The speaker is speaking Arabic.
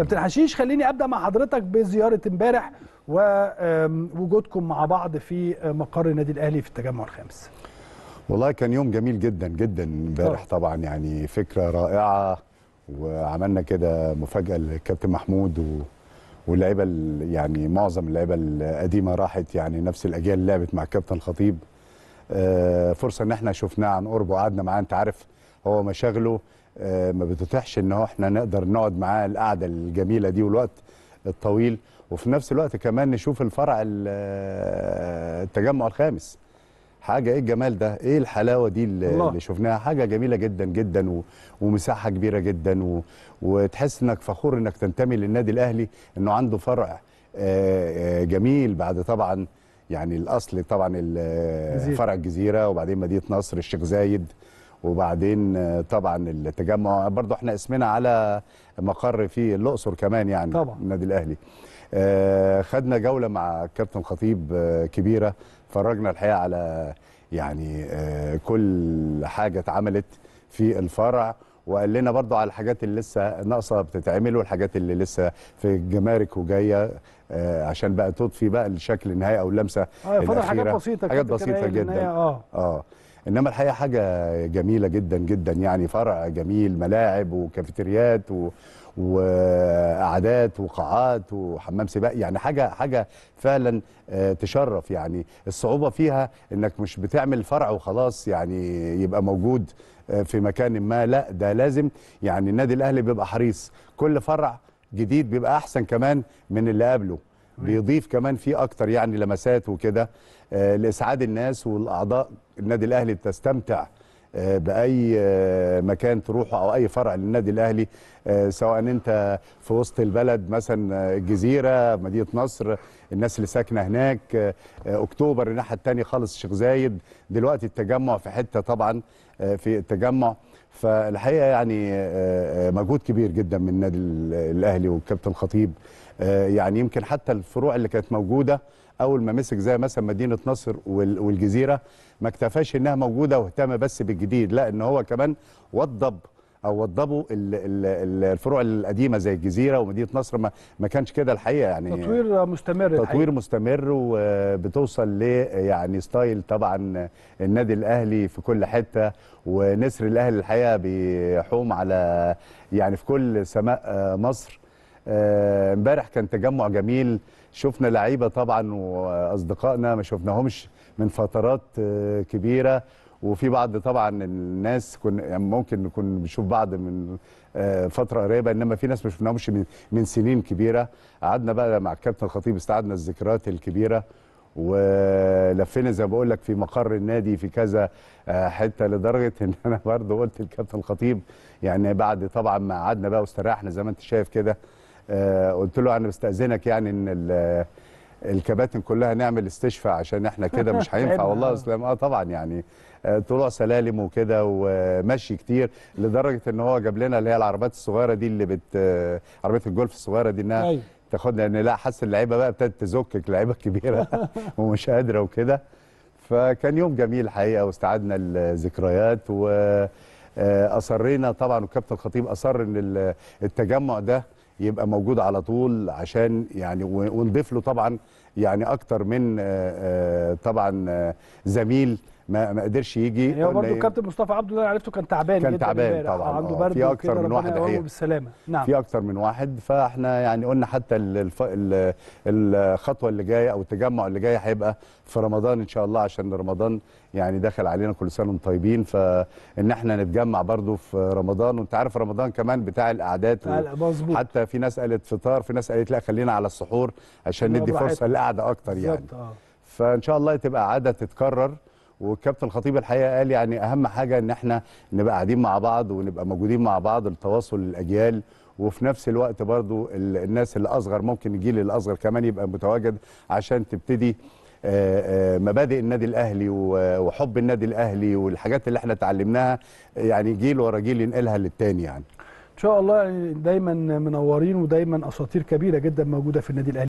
كابتن حشيش خليني ابدا مع حضرتك بزياره امبارح ووجودكم مع بعض في مقر النادي الاهلي في التجمع الخامس والله كان يوم جميل جدا جدا امبارح طبعا يعني فكره رائعه وعملنا كده مفاجاه للكابتن محمود و... واللعيبه يعني معظم اللعيبه القديمه راحت يعني نفس الاجيال اللي لعبت مع الكابتن الخطيب آه، فرصه ان احنا شفناه عن قرب وقعدنا معاه انت عارف هو مشاغله آه، ما بتتاحش ان احنا نقدر نقعد معاه القعده الجميله دي والوقت الطويل وفي نفس الوقت كمان نشوف الفرع آه، التجمع الخامس حاجه ايه الجمال ده ايه الحلاوه دي اللي, الله. اللي شفناها حاجه جميله جدا جدا و... ومساحه كبيره جدا و... وتحس انك فخور انك تنتمي للنادي الاهلي انه عنده فرع آآ آه، آآ جميل بعد طبعا يعني الاصل طبعا فرع الجزيره وبعدين مدينه نصر الشيخ زايد وبعدين آه، طبعا التجمع برضو احنا اسمنا على مقر في الاقصر كمان يعني طبعا النادي الاهلي آه، خدنا جوله مع كابتن خطيب آه، كبيره فرجنا الحقيقه على يعني كل حاجه اتعملت في الفرع وقال لنا برضو على الحاجات اللي لسه ناقصه بتتعمل والحاجات اللي لسه في الجمارك وجايه عشان بقى تضفي بقى الشكل النهائي او اللمسه آه الاخيره حاجات بسيطه حاجات بسيطه جدا اه اه انما الحقيقه حاجه جميله جدا جدا يعني فرع جميل ملاعب وكافيتريات و... وقعدات وقاعات وحمام سباق يعني حاجه حاجه فعلا آه، تشرف يعني الصعوبه فيها انك مش بتعمل فرع وخلاص يعني يبقى موجود آه، في مكان ما لا ده لازم يعني النادي الاهلي بيبقى حريص كل فرع جديد بيبقى احسن كمان من اللي قبله بيضيف كمان فيه اكتر يعني لمسات وكده آه، لاسعاد الناس والاعضاء النادي الاهلي تستمتع آه، باي آه، مكان تروحه او اي فرع للنادي الاهلي آه، سواء انت في وسط البلد مثلا الجزيره مدينه نصر الناس اللي ساكنه هناك اكتوبر الناحيه الثانيه خالص الشيخ زايد دلوقتي التجمع في حته طبعا في التجمع فالحقيقه يعني مجهود كبير جدا من النادي الاهلي والكابتن خطيب يعني يمكن حتى الفروع اللي كانت موجوده اول ما مسك زي مثلا مدينه نصر والجزيره ما اكتفاش انها موجوده واهتم بس بالجديد لا ان هو كمان وضب او وضبوا الفروع القديمه زي الجزيره ومدينه نصر ما, ما كانش كده الحقيقه يعني تطوير مستمر تطوير الحقيقة. مستمر وبتوصل ل يعني ستايل طبعا النادي الاهلي في كل حته ونسر الاهلي الحقيقه بيحوم على يعني في كل سماء مصر آه، امبارح كان تجمع جميل شفنا لعيبه طبعا واصدقائنا ما شفناهمش من فترات آه، كبيره وفي بعض طبعا الناس كنا يعني ممكن نكون بنشوف بعض من آه، فتره قريبه انما في ناس ما شفناهمش من, من سنين كبيره قعدنا بقى مع الكابتن الخطيب استعدنا الذكريات الكبيره ولفينا زي ما بقول لك في مقر النادي في كذا حته لدرجه ان انا برضه قلت للكابتن الخطيب يعني بعد طبعا ما قعدنا بقى واستريحنا زي ما انت شايف كده آه، قلت له انا بستاذنك يعني ان آه، الكباتن كلها نعمل استشفاء عشان احنا كده مش هينفع والله اسلام اه طبعا يعني آه، طلوع سلالم وكده ومشي كتير لدرجه ان هو جاب لنا اللي هي العربات الصغيره دي اللي بت عربيه الجولف الصغيره دي انها أيوه. تاخدنا لان يعني لا حس اللعيبه بقى ابتدت تزكك اللعيبه الكبيره ومش قادره وكده فكان يوم جميل حقيقه واستعدنا الذكريات واصرينا طبعا والكابتن الخطيب اصر ان التجمع ده يبقى موجود على طول عشان يعني ونضيف له طبعا يعني اكتر من آه، آه، طبعا آه، زميل ما ما قدرش يجي يعني هو برضه الكابتن مصطفى عبده اللي انا عرفته كان تعبان كان تعبان طبعا عنده آه، برد في اكتر من واحد أيوه. الحقيقه نعم في اكتر من واحد فاحنا يعني قلنا حتى الف... الخطوه اللي جايه او التجمع اللي جاي هيبقى في رمضان ان شاء الله عشان رمضان يعني دخل علينا كل سنه وانتم طيبين فان احنا نتجمع برضه في رمضان وانت عارف رمضان كمان بتاع القعدات و... حتى في ناس قالت فطار في ناس قالت لا خلينا على السحور عشان ندي فرصه للقعده اكتر يعني آه. فان شاء الله تبقى عاده تتكرر وكابتن الخطيب الحقيقه قال يعني اهم حاجه ان احنا نبقى قاعدين مع بعض ونبقى موجودين مع بعض لتواصل الاجيال وفي نفس الوقت برضو الناس اللي اصغر ممكن الجيل الاصغر كمان يبقى متواجد عشان تبتدي آه، آه، مبادئ النادي الاهلي وحب النادي الاهلي والحاجات اللي احنا اتعلمناها يعني جيل ورا جيل ينقلها للتاني يعني ان شاء الله يعني دايما منورين ودايما اساطير كبيره جدا موجوده في النادي الاهلي